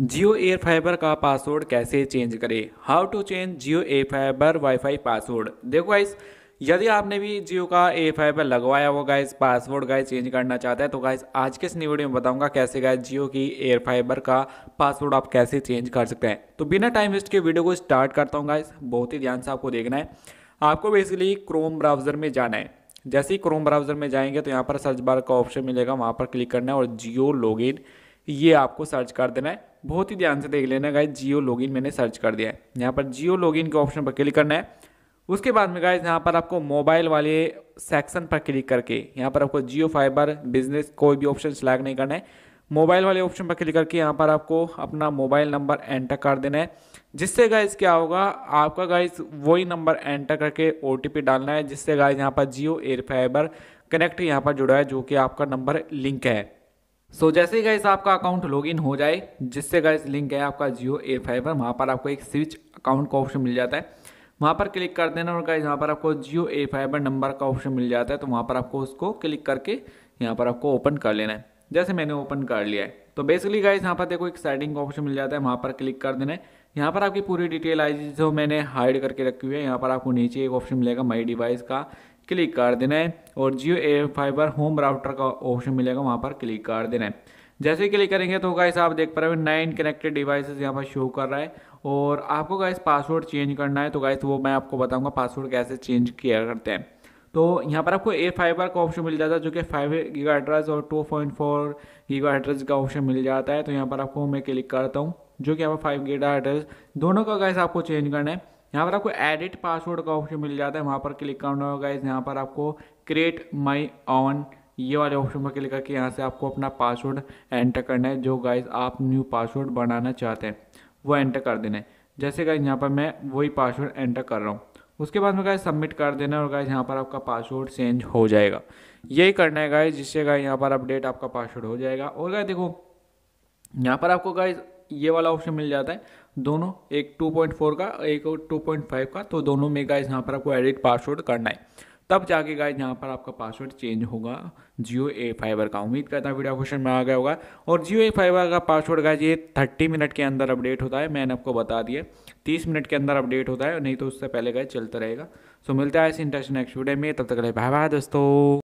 जियो air fiber का password कैसे change करें how to change Jio air fiber wifi password देखो गाइस यदि आपने भी जियो का ए फाइबर लगवाया हो गाइस पासवर्ड गाइस चेंज करना चाहता है तो गाइस आज के इस न्यू वीडियो में बताऊंगा कैसे गाइस जियो की एयर फाइबर का पासवर्ड आप कैसे चेंज कर सकते हैं तो बिना टाइम वेस्ट के वीडियो को स्टार्ट करता हूँ गाइस बहुत ही ध्यान से आपको देखना है आपको बेसिकली क्रोम ब्राउज़र में जाना है जैसे ही क्रोम ब्राउज़र में जाएंगे तो यहाँ पर सर्च बार का ऑप्शन मिलेगा वहाँ पर क्लिक करना है और जियो इन ये आपको सर्च कर देना है बहुत ही ध्यान से देख लेना गाइज जियो लॉगिन मैंने सर्च कर दिया है यहाँ पर जियो लॉगिन के ऑप्शन पर क्लिक करना है उसके बाद में गाइज यहाँ पर आपको मोबाइल वाले सेक्शन पर क्लिक करके यहाँ पर आपको जियो फाइबर बिजनेस कोई भी ऑप्शन सिलेक्ट नहीं करना है मोबाइल वाले ऑप्शन पर क्लिक करके यहाँ पर आपको अपना मोबाइल नंबर एंटर कर देना है जिससे गाइज क्या होगा आपका गाइज वही नंबर एंटर करके ओ डालना है जिससे गाइज यहाँ पर जियो एयर फाइबर कनेक्ट यहाँ पर जुड़ा है जो कि आपका नंबर लिंक है सो so, जैसे ही गैस आपका अकाउंट लॉगिन हो जाए जिससे गैस लिंक है आपका जियो ए फाइबर वहाँ पर आपको एक स्विच अकाउंट का ऑप्शन मिल जाता है वहाँ पर क्लिक कर देना और गाइज जहाँ पर आपको जियो ए फाइबर नंबर का ऑप्शन मिल जाता है तो वहाँ पर आपको उसको क्लिक करके यहाँ पर आपको ओपन कर लेना है जैसे मैंने ओपन कर लिया है तो बेसिकली गाइज यहाँ पर देखो एक सेटिंग का ऑप्शन मिल जाता है वहाँ पर क्लिक कर देना है यहाँ पर आपकी पूरी डिटेल आई जो मैंने हाइड करके रखी हुई है यहाँ पर आपको नीचे एक ऑप्शन मिलेगा माई डिवाइस का क्लिक कर देना है और Jio air fiber home router का ऑप्शन मिलेगा वहाँ पर क्लिक कर देना है जैसे ही क्लिक करेंगे तो गाइस आप देख पा रहे हो नाइन कनेक्टेड डिवाइसेस यहाँ पर शो कर रहा है और आपको गाइस पासवर्ड चेंज करना है तो गाइस वो मैं आपको बताऊंगा पासवर्ड कैसे चेंज किया करते हैं तो यहाँ पर आपको ए फाइबर का ऑप्शन मिल जाता है जो कि फाइव गीगा एड्रेस और two point four giga address का ऑप्शन मिल जाता है तो यहाँ पर आपको मैं क्लिक करता हूँ जो कि यहाँ पर फाइव गीगा एड्रेस दोनों का गैस आपको चेंज करना है यहाँ पर आपको एडिट पासवर्ड का ऑप्शन मिल जाता है वहाँ पर क्लिक करना होगा इस यहाँ पर आपको क्रिएट माई ऑन ये वाले ऑप्शन पर क्लिक करके यहाँ से आपको अपना पासवर्ड एंटर करना है जो गाइज आप न्यू पासवर्ड बनाना चाहते हैं वो एंटर कर देना है जैसे गाइज यहाँ पर मैं वही पासवर्ड एंटर कर रहा हूँ उसके बाद में गाइज सबमिट कर देना है और गाइज यहाँ पर आपका पासवर्ड चेंज हो जाएगा यही करना है गाइज जिससे गाइज यहाँ पर अपडेट आपका पासवर्ड हो जाएगा और गाय देखो यहाँ पर आपको गाइज ये वाला ऑप्शन मिल जाता है दोनों एक 2.4 का एक 2.5 का तो दोनों में गाइज यहाँ पर आपको एडिट पासवर्ड करना है तब जाके गाइज यहाँ पर आपका पासवर्ड चेंज होगा जियो ए फाइबर का उम्मीद करता हूँ वीडियो क्वेश्चन में आ गया होगा और जियो ए फाइबर का पासवर्ड गाइज ये थर्टी मिनट के अंदर अपडेट होता है मैंने आपको बता दिया तीस मिनट के अंदर अपडेट होता है नहीं तो उससे पहले गाइज चलता रहेगा सो मिलता है इस इंटरेस्ट नेक्स्ट वीडियो में तब तक रहे बाय बाय दोस्तों